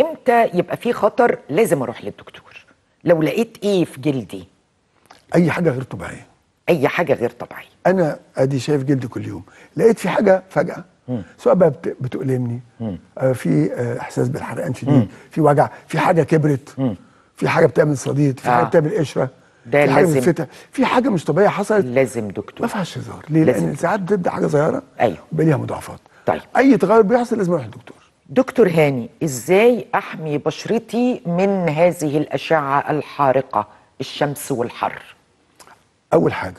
امتى يبقى في خطر لازم اروح للدكتور لو لقيت ايه في جلدي اي حاجه غير طبيعيه اي حاجه غير طبيعيه انا ادي شايف جلدي كل يوم لقيت في حاجه فجاه مم. سواء بقى بتؤلمني آه في آه احساس بالحرقان شديد في وجع في حاجه كبرت مم. في حاجه بتعمل صديد في آه. حاجه بتعمل قشره ده في حاجه في حاجه مش طبيعيه حصلت لازم دكتور ما فيهاش هزار ليه لازم. لان ساعات بتبدا حاجه صغيره ايوه بيبقى مضاعفات طيب اي تغير بيحصل لازم اروح للدكتور دكتور هاني ازاي احمي بشرتي من هذه الاشعه الحارقه الشمس والحر اول حاجه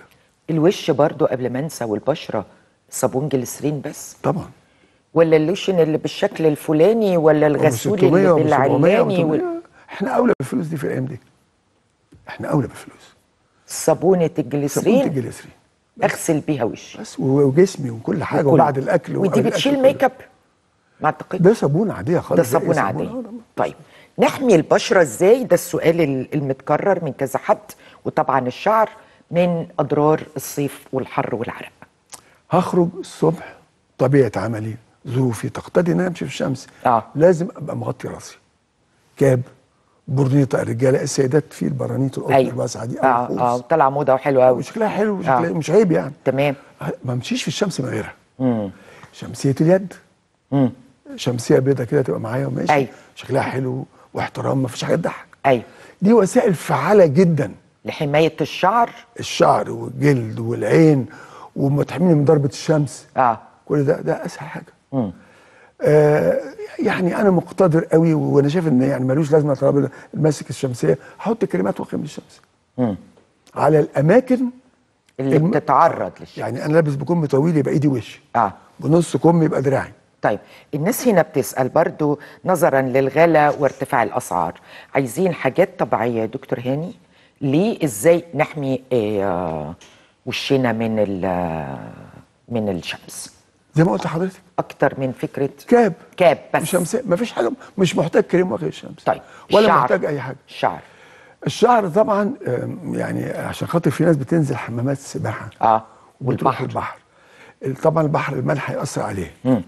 الوش برضو قبل ما انسى والبشره صابون جلسرين بس طبعا ولا اللوشن اللي بالشكل الفلاني ولا الغسول اللي بالعلاني وال... احنا اولى بالفلوس دي في الايام دي احنا اولى بالفلوس صابونه الجليسرين صابونه الجليسرين اغسل بيها وشي بس وجسمي وكل حاجه وكل. وبعد الاكل ودي بتشيل ميك اب ما اعتقدش ده صابونه عاديه خالص ده إيه صابونه عاديه طيب نحمي البشره ازاي ده السؤال المتكرر من كذا حد وطبعا الشعر من اضرار الصيف والحر والعرق هخرج الصبح طبيعه عملي ظروفي تقتضي ان نعم، امشي في الشمس آه. لازم ابقى مغطي راسي كاب برنيطه الرجاله السيدات في البرانيط القطن أيوة. الواسعه دي اه اه طالعه موضه وحلوه قوي وشكلها حلو آه. وشكلها آه. مش عيب يعني تمام ما امشيش في الشمس من غيرها امم شمسيه اليد امم شمسيه بيضه كده تبقى معايا وماشي أيوة. شكلها حلو واحترام مفيش حاجه تضحك ايوه دي وسائل فعاله جدا لحمايه الشعر الشعر والجلد والعين ومتحمين من ضربه الشمس اه كل ده ده اسهل حاجه امم آه يعني انا مقتدر قوي وانا شايف ان يعني ملوش لازمه طالما ماسك الشمسيه هحط كريمات واقيم الشمس امم على الاماكن اللي الم... بتتعرض للشمس يعني انا لابس بكم طويل يبقى ايدي وشي اه بنص كم يبقى دراعي طيب الناس هنا بتسأل برضو نظرا للغلا وارتفاع الأسعار عايزين حاجات طبيعية دكتور هاني ليه ازاي نحمي آه، وشنا من من الشمس زي ما قلت لحضرتك اكتر من فكره كاب كاب بس شمس ما فيش حاجه مش محتاج كريم وغير الشمس طيب ولا الشعر. محتاج اي حاجه الشعر الشعر طبعا يعني عشان خاطر في ناس بتنزل حمامات سباحه اه والبحر البحر طبعا البحر الملح هياثر عليه مم.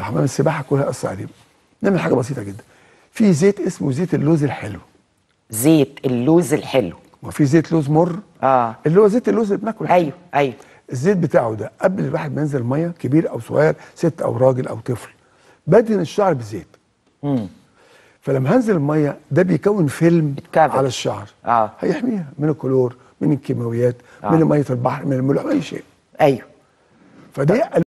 حمام السباحه كلها اثر عليهم نعمل حاجه بسيطه جدا في زيت اسمه زيت اللوز الحلو زيت اللوز الحلو وفي زيت لوز مر اه اللي هو زيت اللوز اللي بناكله ايوه ايوه الزيت بتاعه ده قبل الواحد ما ينزل ميه كبير او صغير ست او راجل او طفل بدهن الشعر بزيت امم فلما هنزل الميه ده بيكون فيلم على الشعر اه هيحميها من الكلور من الكيماويات آه. من ميه البحر من الملح اي شيء ايوه فده